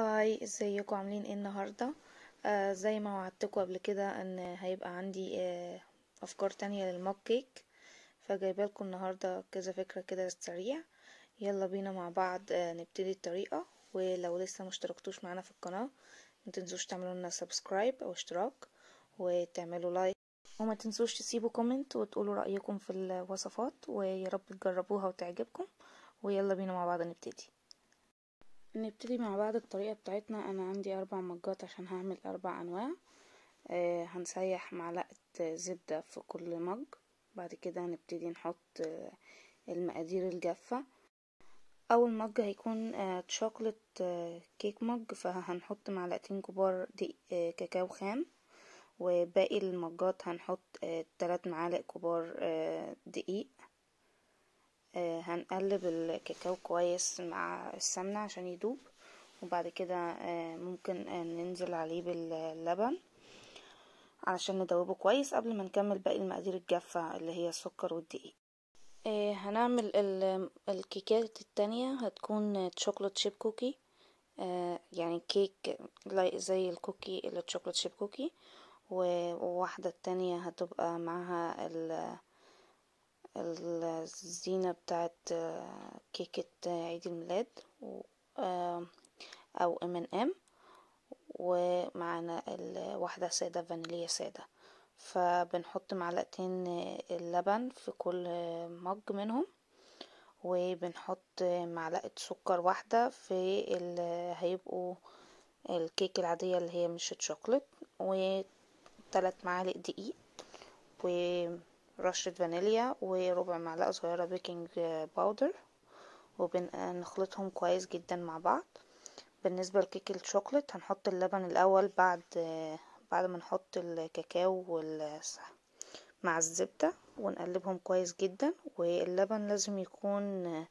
هاي ازيكم عاملين ايه النهاردة آه زي ما وعدتكم قبل كده ان هيبقى عندي آه افكار تانية للموك كيك فجايبالكم النهاردة كذا فكرة كده سريع يلا بينا مع بعض آه نبتدي الطريقة ولو لسه مشتركتوش معانا في القناة متنسوش تعملوا لنا سبسكرايب او اشتراك وتعملوا لايك وما تنسوش تسيبوا كومنت وتقولوا رأيكم في الوصفات ويا رب تجربوها وتعجبكم ويلا بينا مع بعض نبتدي نبتدي مع بعض الطريقة بتاعتنا انا عندي اربع مجات عشان هعمل اربع انواع آه هنسيح معلقة زبدة في كل مج بعد كده هنبتدي نحط آه المقادير الجافة اول مج هيكون آه شوكولات آه كيك مج فهنحط معلقتين كبار دقيق آه كاكاو خام وباقي المجات هنحط آه تلات معالق كبار آه دقيق آه، هنقلب الكاكاو كويس مع السمنة عشان يدوب وبعد كده آه، ممكن آه، ننزل عليه باللبن علشان ندوبه كويس قبل ما نكمل باقي المقادير الجافة اللي هي السكر والدقيق هنعمل الكيكات التانية هتكون تشوكولات شيب كوكي يعني كيك زي الكوكي اللي تشوكولات شيب كوكي وواحدة التانية هتبقى معها الزينة بتاعت كيكة عيد الميلاد آه، او ام ان ام ومعانا الواحدة سادة فانيليا سادة فبنحط معلقتين اللبن في كل مج منهم وبنحط معلقة سكر واحدة في اللي هيبقوا الكيك العادية اللي هي مش شوكولات وثلاث معالق دقيق و رشة فانيليا وربع معلقة صغيرة بيكنج باودر وبنخلطهم كويس جدا مع بعض بالنسبة لكيك الشوكولات هنحط اللبن الأول بعد بعد ما نحط الكاكاو وال مع الزبدة ونقلبهم كويس جدا واللبن لازم يكون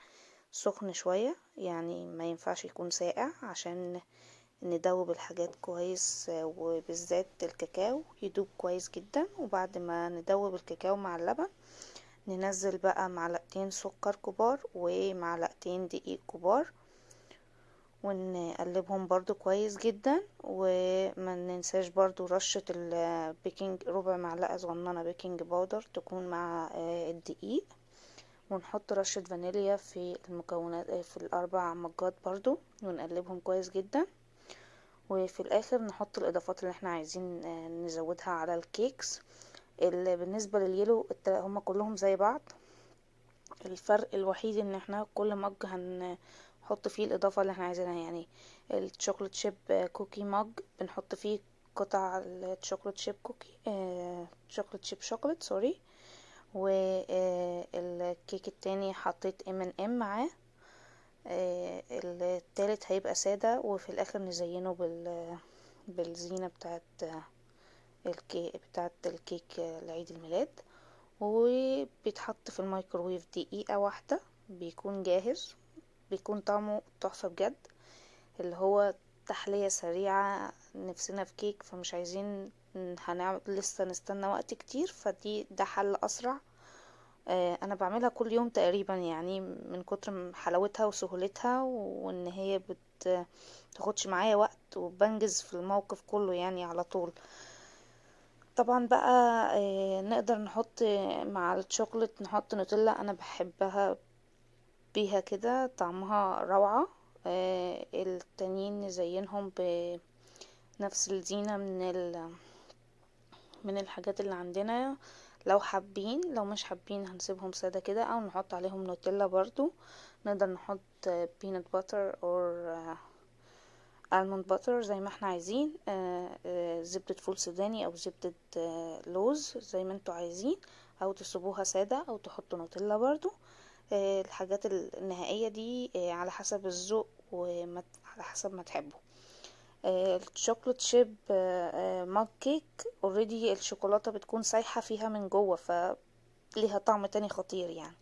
سخن شوية يعني ما ينفعش يكون ساقع عشان ندوب الحاجات كويس وبالذات الكاكاو يدوب كويس جدا وبعد ما ندوب الكاكاو مع اللبن ننزل بقى معلقتين سكر كبار ومعلقتين دقيق كبار ونقلبهم برضو كويس جدا وما ننساش برضو رشة البيكنج ربع معلقة صغننة بيكنج باودر تكون مع آه، الدقيق ونحط رشة فانيليا في المكونات آه، في الاربع مجات برضو ونقلبهم كويس جدا وفي الاخر نحط الاضافات اللي احنا عايزين آه، نزودها على الكيكس اللي بالنسبه لليلو هما كلهم زي بعض الفرق الوحيد ان احنا كل مج هنحط فيه الاضافه اللي احنا عايزينها يعني الشوكليت شيب كوكي مج بنحط فيه قطع الشوكليت شيب كوكي آه، شوكليت شيب شوكليت سوري والكيك آه، التاني حطيت ام ان ام معاه آه، التالت هيبقى سادة وفي الاخر نزينه بال بالزينة بتاعت الكيك بتاعت الكيك لعيد الميلاد وبيتحط في الميكرويف دقيقة واحدة بيكون جاهز بيكون طعمه تحفة بجد اللي هو تحلية سريعة نفسنا في كيك فمش عايزين هنعمل لسه نستنى وقت كتير فدي ده حل أسرع آه، انا بعملها كل يوم تقريبا يعني من كتر حلاوتها وسهولتها وان هي بتاخدش معايا وقت وبنجز في الموقف كله يعني على طول طبعا بقى آه، نقدر نحط مع الشوكولات نحط نوتيلا انا بحبها بيها كده طعمها روعة آه، التانيين نزينهم بنفس الزينة من ال من الحاجات اللي عندنا لو حابين لو مش حابين هنسيبهم ساده كده او نحط عليهم نوتيلا برضو نقدر نحط بينات باتر اور الموند باتر زي ما احنا عايزين زبدة فول سوداني او زبدة آه، لوز زي ما انتوا عايزين او تصبوها سادة او تحطوا نوتيلا برضو آه، الحاجات النهائية دي آه، على حسب الذوق وعلى حسب ما تحبوا آه، الشوكولات شيب ماك كيك اوريدي الشوكولاته بتكون سايحه فيها من جوه ف ليها طعم تاني خطير يعني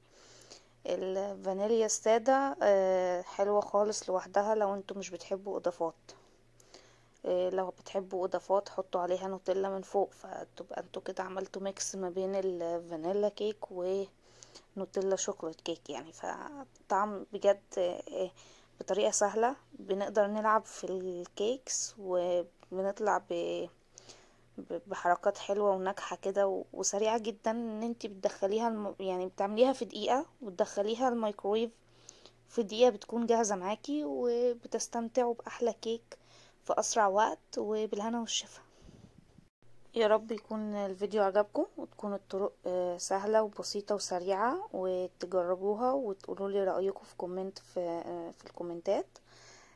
الفانيليا الساده آه، حلوه خالص لوحدها لو انتم مش بتحبوا اضافات آه، لو بتحبوا اضافات حطوا عليها نوتيلا من فوق فتبقى انتوا كده عملتوا ميكس ما بين الفانيلا كيك ونوتيلا شوكولات كيك يعني فطعم بجد بطريقة سهلة بنقدر نلعب في الكيكس وبنطلع ب... بحركات حلوة وناجحة كده وسريعة جدا ان انت بتدخليها الم... يعني بتعمليها في دقيقة وتدخليها الميكرويف في دقيقة بتكون جاهزة معاكي وبتستمتعوا بأحلى كيك في أسرع وقت وبالهنا والشفا يا رب يكون الفيديو عجبكم وتكون الطرق آه، سهلة وبسيطة وسريعة وتجربوها وتقولوا لي رأيكم في كومنت في, آه، في الكومنتات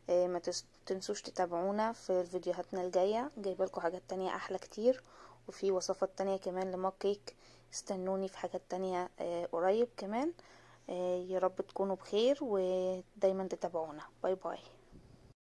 آه، ما تنسوش تتابعونا في الفيديوهاتنا الجاية جايبة لكم حاجات تانية احلى كتير وفي وصفات تانية كمان لموك كيك استنوني في حاجات تانية قريب كمان يا رب تكونوا بخير ودايما تتابعونا باي باي